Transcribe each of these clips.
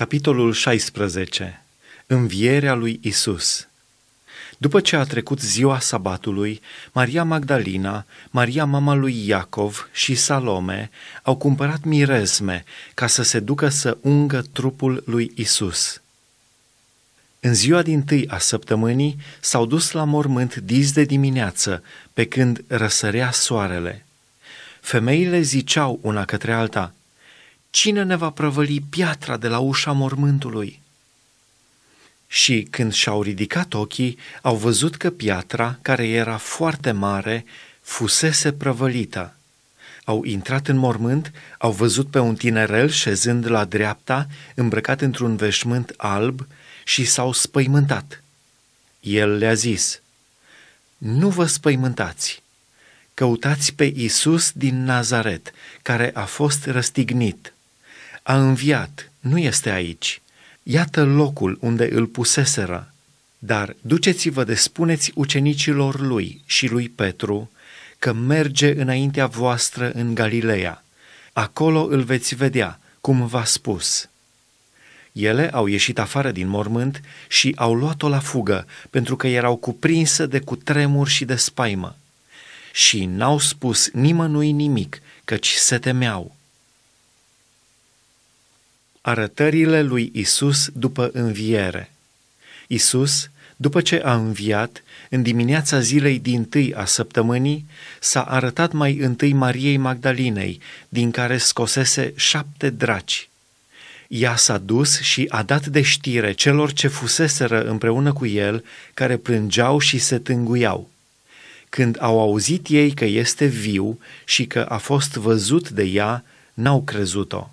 Capitolul 16. Învierea lui Isus. După ce a trecut ziua sabatului, Maria Magdalena, Maria mama lui Iacov și Salome au cumpărat mirezme ca să se ducă să ungă trupul lui Isus. În ziua din tâi a săptămânii s-au dus la mormânt dis de dimineață, pe când răsărea soarele. Femeile ziceau una către alta – Cine ne va prăvăli piatra de la ușa mormântului? Și când și-au ridicat ochii, au văzut că piatra, care era foarte mare, fusese prăvălită. Au intrat în mormânt, au văzut pe un tinerel șezând la dreapta, îmbrăcat într-un veșmânt alb, și s-au spăimântat. El le-a zis, Nu vă spăimântați! Căutați pe Isus din Nazaret, care a fost răstignit a înviat, nu este aici. Iată locul unde îl puseseră. Dar duceți-vă de spuneți ucenicilor lui și lui Petru că merge înaintea voastră în Galileea. Acolo îl veți vedea, cum v-a spus. Ele au ieșit afară din mormânt și au luat-o la fugă, pentru că erau cuprinse de cutremur și de spaimă. Și n-au spus nimănui nimic, căci se temeau. Arătările lui Isus după înviere. Isus, după ce a înviat, în dimineața zilei din tâi a săptămânii, s-a arătat mai întâi Mariei Magdalinei, din care scosese șapte draci. Ea s-a dus și a dat de știre celor ce fuseseră împreună cu el, care plângeau și se tânguiau. Când au auzit ei că este viu și că a fost văzut de ea, n-au crezut-o.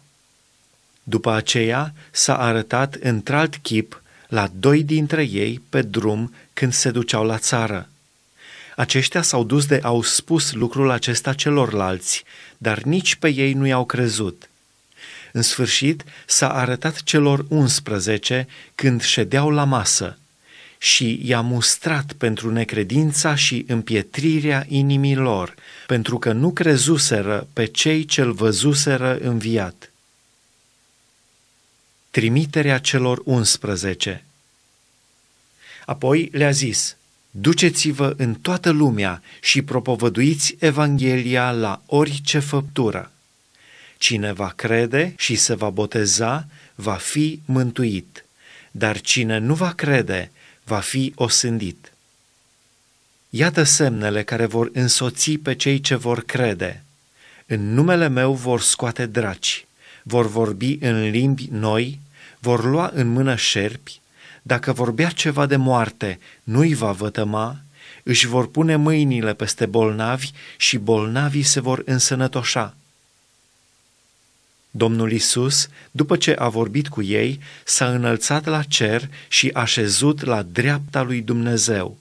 După aceea s-a arătat într-alt chip la doi dintre ei pe drum când se duceau la țară. Aceștia s-au dus de au spus lucrul acesta celorlalți, dar nici pe ei nu i-au crezut. În sfârșit, s-a arătat celor 11 când ședeau la masă și i-a mustrat pentru necredința și împietrirea inimii lor, pentru că nu crezuseră pe cei ce-l văzuseră înviat trimiterea celor 11. Apoi le-a zis, duceți-vă în toată lumea și propovăduiți Evanghelia la orice făptură. Cine va crede și se va boteza, va fi mântuit, dar cine nu va crede, va fi osândit. Iată semnele care vor însoți pe cei ce vor crede. În numele meu vor scoate draci, vor vorbi în limbi noi, vor lua în mână șerpi, dacă vorbea ceva de moarte, nu-i va vătăma, își vor pune mâinile peste bolnavi și bolnavii se vor însănătoșa. Domnul Isus, după ce a vorbit cu ei, s-a înălțat la cer și așezut la dreapta lui Dumnezeu,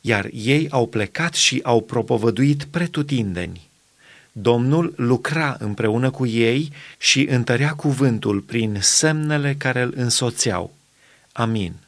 iar ei au plecat și au propovăduit pretutindeni. Domnul lucra împreună cu ei și întărea cuvântul prin semnele care îl însoțeau. Amin.